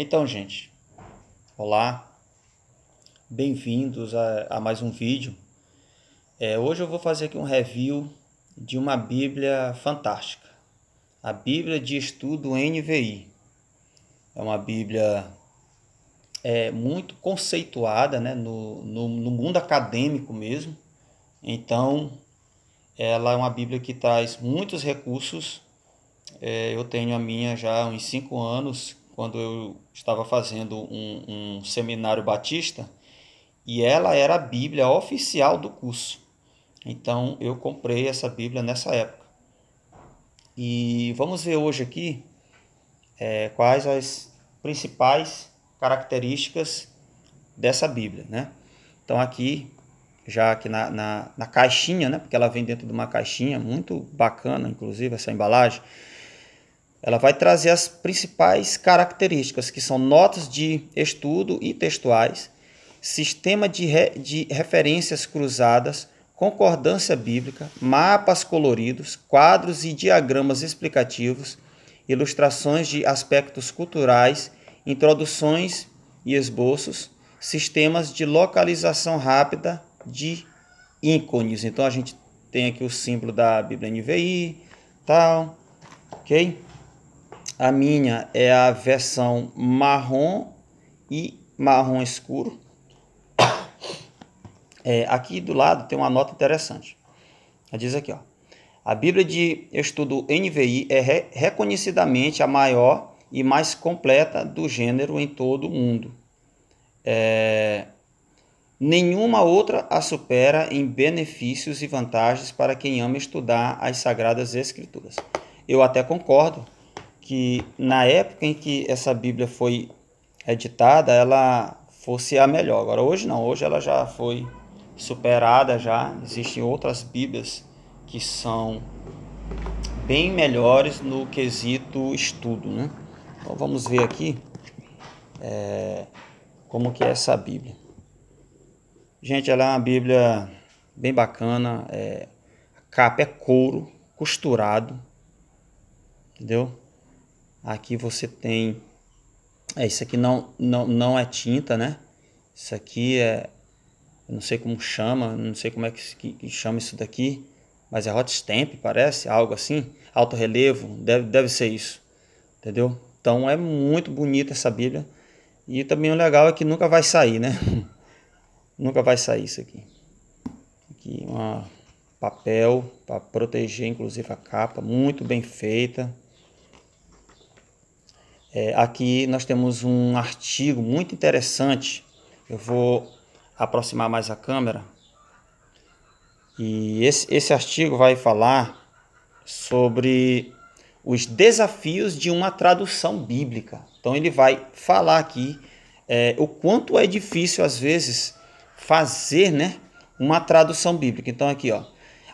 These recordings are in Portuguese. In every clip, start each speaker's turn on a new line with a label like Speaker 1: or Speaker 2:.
Speaker 1: Então, gente, olá, bem-vindos a, a, mais um vídeo. É, hoje eu vou fazer aqui um review de uma Bíblia fantástica, a Bíblia de Estudo NVI. É uma Bíblia é, muito conceituada né, no, no, no mundo acadêmico mesmo, então ela é uma Bíblia que traz muitos recursos. É, eu tenho a minha já há uns 5 anos quando eu estava fazendo um, um seminário batista e ela era a Bíblia oficial do curso. Então eu comprei essa Bíblia nessa época. E vamos ver hoje aqui é, quais as principais características dessa Bíblia, né? Então aqui, já aqui na, na, na caixinha, né? Porque ela vem dentro de uma caixinha muito bacana, inclusive essa embalagem ela vai trazer as principais características, que são notas de estudo e textuais, sistema de, re, de referências cruzadas, concordância bíblica, mapas coloridos, quadros e diagramas explicativos, ilustrações de aspectos culturais, introduções e esboços, sistemas de localização rápida de ícones. Então a gente tem aqui o símbolo da Bíblia NVI, tal, ok? A minha é a versão marrom e marrom escuro. É, aqui do lado tem uma nota interessante. Ela diz aqui, ó. A Bíblia de Estudo NVI é re reconhecidamente a maior e mais completa do gênero em todo o mundo. É, nenhuma outra a supera em benefícios e vantagens para quem ama estudar as Sagradas Escrituras. Eu até concordo que na época em que essa Bíblia foi editada, ela fosse a melhor. Agora hoje não, hoje ela já foi superada já. Existem outras Bíblias que são bem melhores no quesito estudo, né? Então vamos ver aqui é, como que é essa Bíblia. Gente, ela é uma Bíblia bem bacana. É, a capa é couro costurado, entendeu? Aqui você tem. É, isso aqui não, não, não é tinta, né? Isso aqui é. Eu não sei como chama, não sei como é que, que, que chama isso daqui, mas é hot stamp, parece, algo assim. Alto relevo, deve, deve ser isso, entendeu? Então é muito bonita essa Bíblia. E também o legal é que nunca vai sair, né? nunca vai sair isso aqui. Aqui, uma papel para proteger, inclusive, a capa, muito bem feita. É, aqui nós temos um artigo muito interessante. Eu vou aproximar mais a câmera. E esse, esse artigo vai falar sobre os desafios de uma tradução bíblica. Então ele vai falar aqui é, o quanto é difícil às vezes fazer, né, uma tradução bíblica. Então aqui, ó,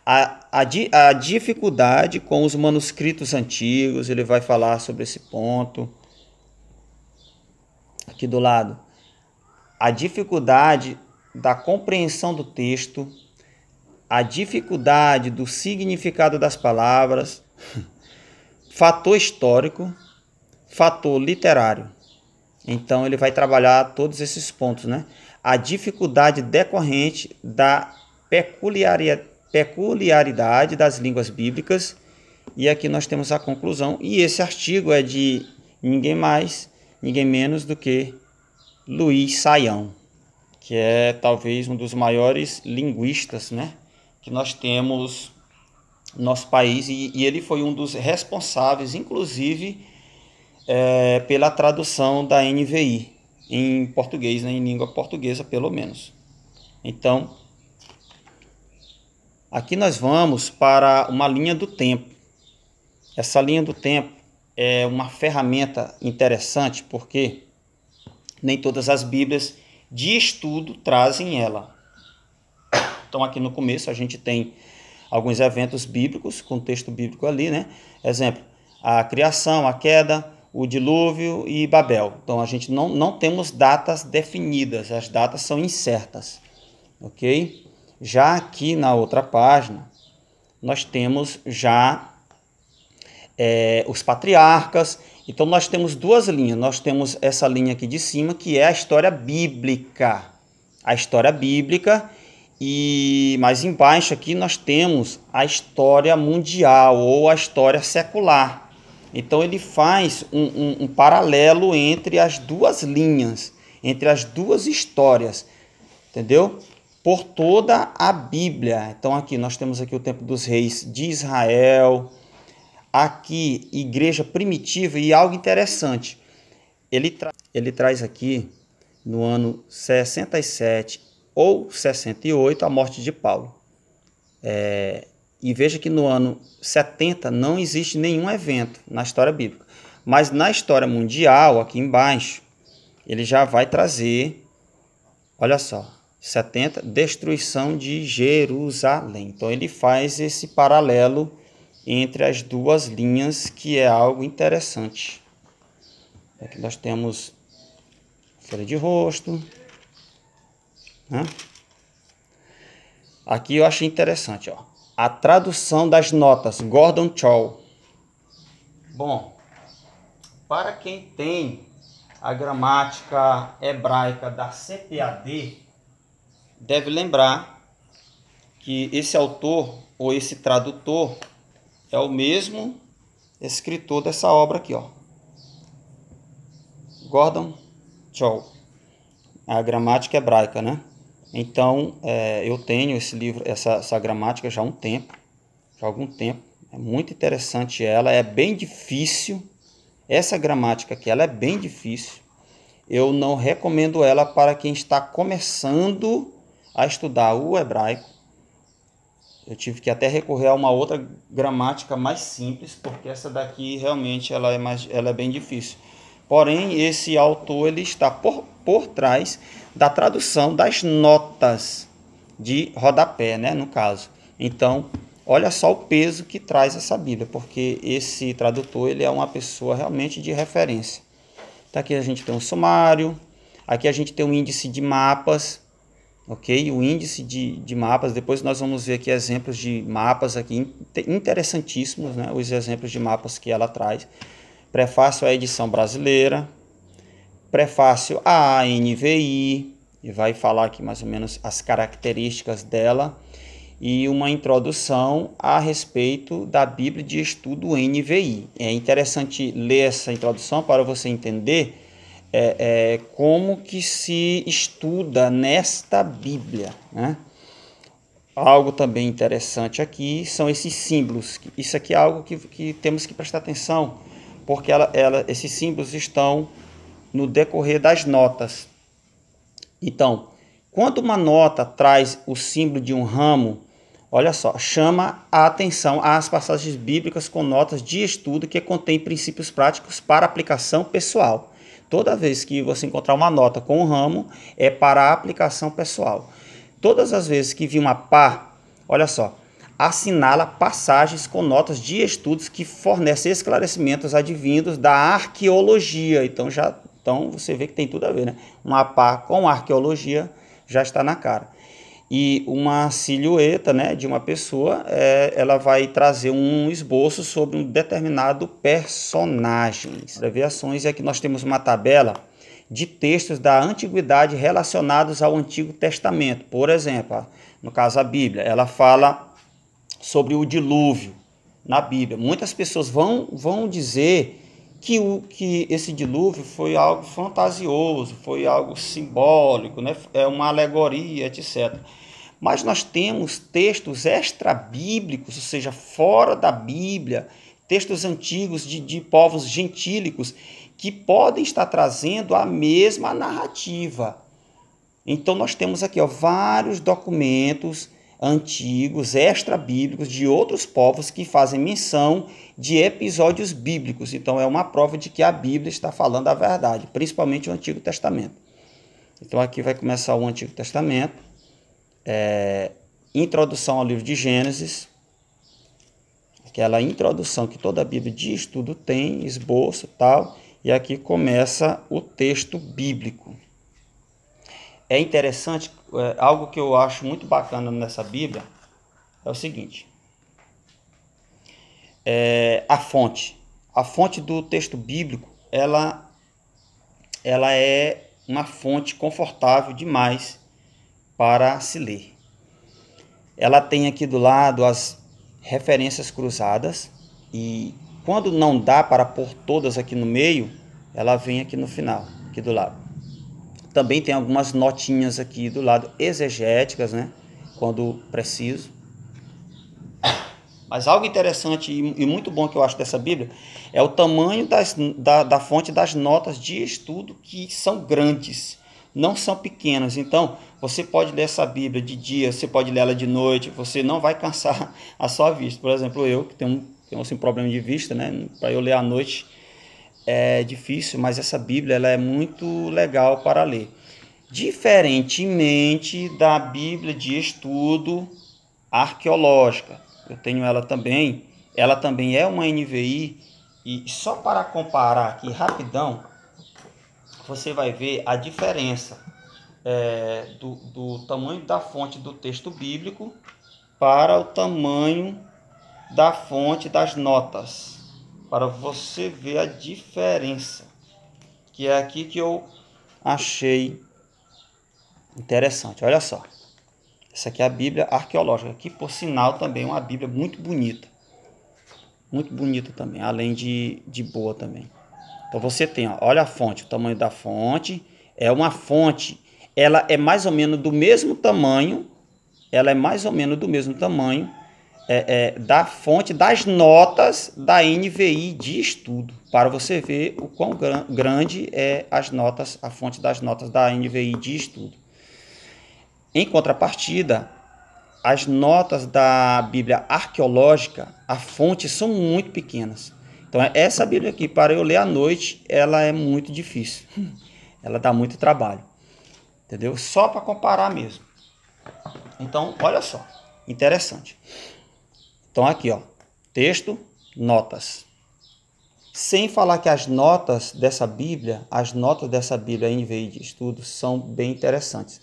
Speaker 1: a, a, a dificuldade com os manuscritos antigos, ele vai falar sobre esse ponto aqui do lado, a dificuldade da compreensão do texto, a dificuldade do significado das palavras, fator histórico, fator literário. Então ele vai trabalhar todos esses pontos, né? A dificuldade decorrente da peculiaridade das línguas bíblicas. E aqui nós temos a conclusão. E esse artigo é de ninguém mais ninguém menos do que Luiz Saião, que é talvez um dos maiores linguistas né, que nós temos no nosso país, e, e ele foi um dos responsáveis, inclusive, é, pela tradução da NVI em português, né, em língua portuguesa, pelo menos. Então, aqui nós vamos para uma linha do tempo. Essa linha do tempo é uma ferramenta interessante porque nem todas as Bíblias de estudo trazem ela. Então, aqui no começo, a gente tem alguns eventos bíblicos, contexto bíblico ali, né? Exemplo, a criação, a queda, o dilúvio e Babel. Então, a gente não, não temos datas definidas, as datas são incertas, ok? Já aqui na outra página, nós temos já é, os patriarcas. Então nós temos duas linhas. Nós temos essa linha aqui de cima, que é a história bíblica. A história bíblica. E mais embaixo aqui nós temos a história mundial ou a história secular. Então ele faz um, um, um paralelo entre as duas linhas, entre as duas histórias, entendeu? Por toda a Bíblia. Então aqui nós temos aqui o tempo dos reis de Israel, aqui igreja primitiva e algo interessante. Ele, tra ele traz aqui no ano 67 ou 68 a morte de Paulo. É, e veja que no ano 70 não existe nenhum evento na história bíblica. Mas na história mundial, aqui embaixo, ele já vai trazer, olha só, 70, destruição de Jerusalém. Então ele faz esse paralelo entre as duas linhas, que é algo interessante. Aqui nós temos folha de rosto, né? Aqui eu achei interessante, ó. A tradução das notas, Gordon Chow. Bom, para quem tem a gramática hebraica da CPAD, deve lembrar que esse autor ou esse tradutor é o mesmo escritor dessa obra aqui, ó. Gordon Chow. A gramática hebraica, né? Então, é, eu tenho esse livro, essa, essa gramática já há um tempo, já há algum tempo. É muito interessante ela, é bem difícil. Essa gramática aqui, ela é bem difícil. Eu não recomendo ela para quem está começando a estudar o hebraico eu tive que até recorrer a uma outra gramática mais simples, porque essa daqui realmente ela é, mais, ela é bem difícil. Porém, esse autor ele está por, por trás da tradução das notas de rodapé, né, no caso. Então, olha só o peso que traz essa Bíblia, porque esse tradutor ele é uma pessoa realmente de referência. Tá aqui a gente tem um sumário, aqui a gente tem um índice de mapas, ok? O índice de, de mapas, depois nós vamos ver aqui exemplos de mapas aqui interessantíssimos, né? Os exemplos de mapas que ela traz. Prefácio à edição brasileira, prefácio à ANVI, e vai falar aqui mais ou menos as características dela, e uma introdução a respeito da Bíblia de Estudo NVI. É interessante ler essa introdução para você entender é, é, como que se estuda nesta Bíblia. Né? Algo também interessante aqui são esses símbolos. Isso aqui é algo que, que temos que prestar atenção, porque ela, ela, esses símbolos estão no decorrer das notas. Então, quando uma nota traz o símbolo de um ramo, olha só, chama a atenção às passagens bíblicas com notas de estudo que contêm princípios práticos para aplicação pessoal. Toda vez que você encontrar uma nota com o ramo, é para a aplicação pessoal. Todas as vezes que vi uma pá, olha só, assinala passagens com notas de estudos que fornecem esclarecimentos advindos da arqueologia. Então já, então você vê que tem tudo a ver, né? Uma pá com arqueologia já está na cara e uma silhueta né, de uma pessoa, é, ela vai trazer um esboço sobre um determinado personagem. Abreviações, é e aqui nós temos uma tabela de textos da antiguidade relacionados ao Antigo Testamento. Por exemplo, no caso a Bíblia, ela fala sobre o dilúvio na Bíblia. Muitas pessoas vão, vão dizer que, o, que esse dilúvio foi algo fantasioso, foi algo simbólico, né? é uma alegoria, etc. Mas nós temos textos extra-bíblicos, ou seja, fora da Bíblia, textos antigos de, de povos gentílicos, que podem estar trazendo a mesma narrativa. Então, nós temos aqui ó, vários documentos antigos, extra-bíblicos de outros povos que fazem menção de episódios bíblicos. Então é uma prova de que a Bíblia está falando a verdade, principalmente o Antigo Testamento. Então aqui vai começar o Antigo Testamento, é, introdução ao livro de Gênesis, aquela introdução que toda a Bíblia de estudo tem, esboço tal, e aqui começa o texto bíblico. É interessante é, algo que eu acho muito bacana nessa Bíblia é o seguinte: é, a fonte, a fonte do texto bíblico, ela, ela é uma fonte confortável demais para se ler. Ela tem aqui do lado as referências cruzadas e quando não dá para pôr todas aqui no meio, ela vem aqui no final, aqui do lado. Também tem algumas notinhas aqui do lado exegéticas, né? Quando preciso. Mas algo interessante e muito bom que eu acho dessa Bíblia é o tamanho das, da, da fonte das notas de estudo que são grandes, não são pequenas. Então, você pode ler essa Bíblia de dia, você pode ler ela de noite, você não vai cansar a sua vista. Por exemplo, eu que tenho, tenho assim, um problema de vista, né? Para eu ler à noite, é difícil, mas essa Bíblia ela é muito legal para ler. Diferentemente da Bíblia de estudo arqueológica, eu tenho ela também. Ela também é uma NVI e só para comparar aqui rapidão, você vai ver a diferença é, do, do tamanho da fonte do texto bíblico para o tamanho da fonte das notas para você ver a diferença, que é aqui que eu achei interessante. Olha só. Essa aqui é a Bíblia arqueológica, que por sinal também é uma Bíblia muito bonita. Muito bonita também, além de, de boa também. Então você tem, ó, olha a fonte, o tamanho da fonte. É uma fonte. Ela é mais ou menos do mesmo tamanho. Ela é mais ou menos do mesmo tamanho é, é, da fonte das notas da NVI de estudo, para você ver o quão gran, grande é as notas, a fonte das notas da NVI de estudo. Em contrapartida, as notas da Bíblia arqueológica, a fonte são muito pequenas. Então é, essa Bíblia aqui para eu ler à noite, ela é muito difícil. Ela dá muito trabalho. Entendeu? Só para comparar mesmo. Então, olha só, interessante. Então aqui, ó, texto, notas. Sem falar que as notas dessa Bíblia, as notas dessa Bíblia em vez de estudo são bem interessantes.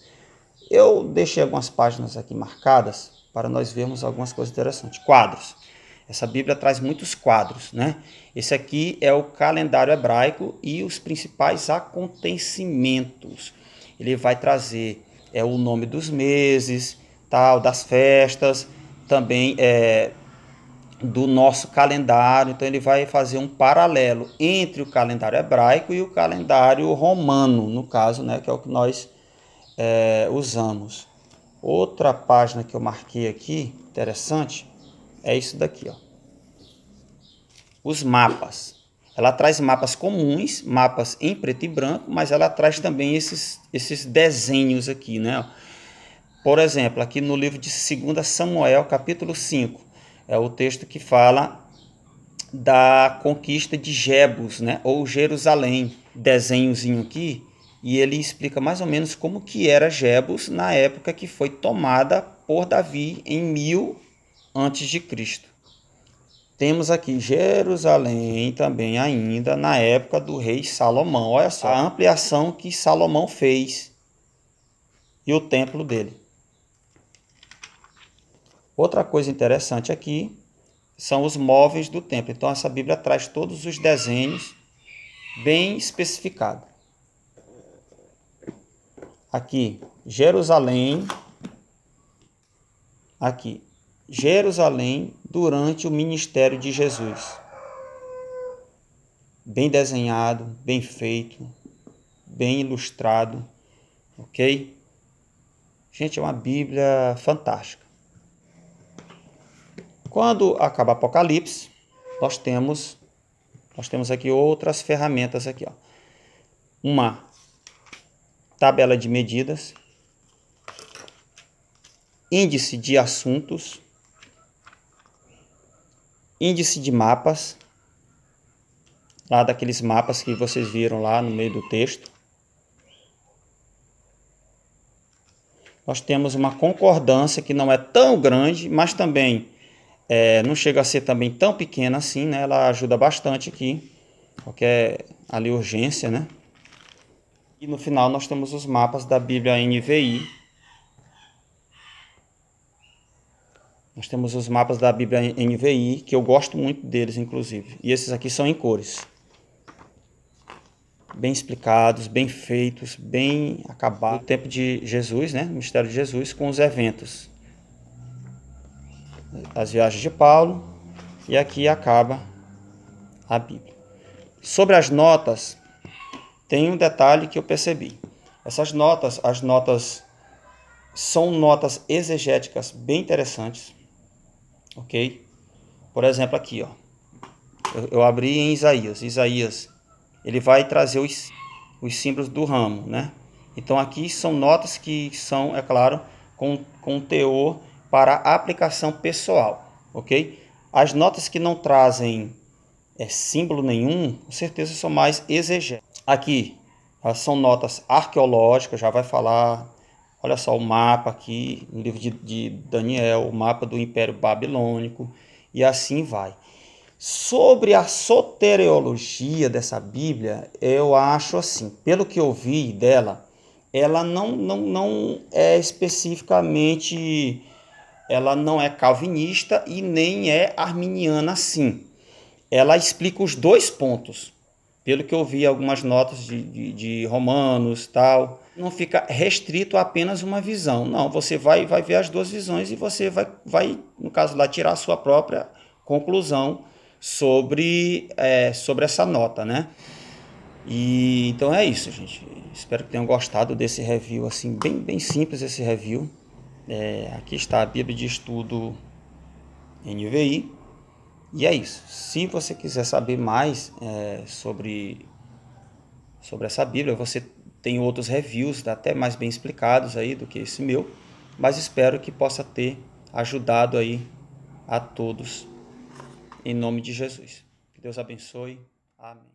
Speaker 1: Eu deixei algumas páginas aqui marcadas para nós vermos algumas coisas interessantes. Quadros. Essa Bíblia traz muitos quadros, né? Esse aqui é o calendário hebraico e os principais acontecimentos. Ele vai trazer é, o nome dos meses, tal, das festas, também é, do nosso calendário. Então ele vai fazer um paralelo entre o calendário hebraico e o calendário romano, no caso, né, que é o que nós é, usamos. Outra página que eu marquei aqui, interessante, é isso daqui, ó. Os mapas. Ela traz mapas comuns, mapas em preto e branco, mas ela traz também esses, esses desenhos aqui, né? Por exemplo, aqui no livro de 2 Samuel, capítulo 5, é o texto que fala da conquista de Jebus, né, ou Jerusalém, desenhozinho aqui, e ele explica mais ou menos como que era Jebus na época que foi tomada por Davi em mil antes de Cristo. Temos aqui Jerusalém também ainda na época do rei Salomão. Olha só a ampliação que Salomão fez e o templo dele. Outra coisa interessante aqui é são os móveis do templo. Então, essa Bíblia traz todos os desenhos bem especificados. Aqui, Jerusalém. Aqui, Jerusalém durante o ministério de Jesus. Bem desenhado, bem feito, bem ilustrado, ok? Gente, é uma Bíblia fantástica. Quando acaba Apocalipse, nós temos nós temos aqui outras ferramentas aqui, ó. Uma tabela de medidas, índice de assuntos, índice de mapas, lá daqueles mapas que vocês viram lá no meio do texto. Nós temos uma concordância que não é tão grande, mas também é, não chega a ser também tão pequena assim, né? Ela ajuda bastante aqui, qualquer é ali urgência, né? E no final nós temos os mapas da Bíblia NVI. Nós temos os mapas da Bíblia NVI, que eu gosto muito deles, inclusive. E esses aqui são em cores. Bem explicados, bem feitos, bem acabados. O tempo de Jesus, né? O mistério de Jesus com os eventos as viagens de Paulo e aqui acaba a Bíblia. Sobre as notas, tem um detalhe que eu percebi. Essas notas, as notas são notas exegéticas bem interessantes, ok? Por exemplo, aqui, ó, eu, eu abri em Isaías. Isaías, ele vai trazer os, os símbolos do ramo, né? Então aqui são notas que são, é claro, com, com teor para aplicação pessoal, ok? As notas que não trazem é, símbolo nenhum, com certeza são mais exegéticas. Aqui são notas arqueológicas, já vai falar, olha só o mapa aqui, no livro de, de Daniel, o mapa do Império Babilônico, e assim vai. Sobre a soteriologia dessa Bíblia, eu acho assim, pelo que eu vi dela, ela não, não, não é especificamente ela não é calvinista e nem é arminiana sim Ela explica os dois pontos. Pelo que eu vi algumas notas de, de, de romanos tal, não fica restrito a apenas uma visão. Não, você vai, vai ver as duas visões e você vai, vai, no caso lá, tirar a sua própria conclusão sobre, é, sobre essa nota, né? E então é isso, gente. Espero que tenham gostado desse review, assim, bem, bem simples esse review. É, aqui está a Bíblia de Estudo NVI. E é isso. Se você quiser saber mais é, sobre, sobre essa Bíblia, você tem outros reviews, até mais bem explicados aí do que esse meu. Mas espero que possa ter ajudado aí a todos. Em nome de Jesus. Que Deus abençoe. Amém.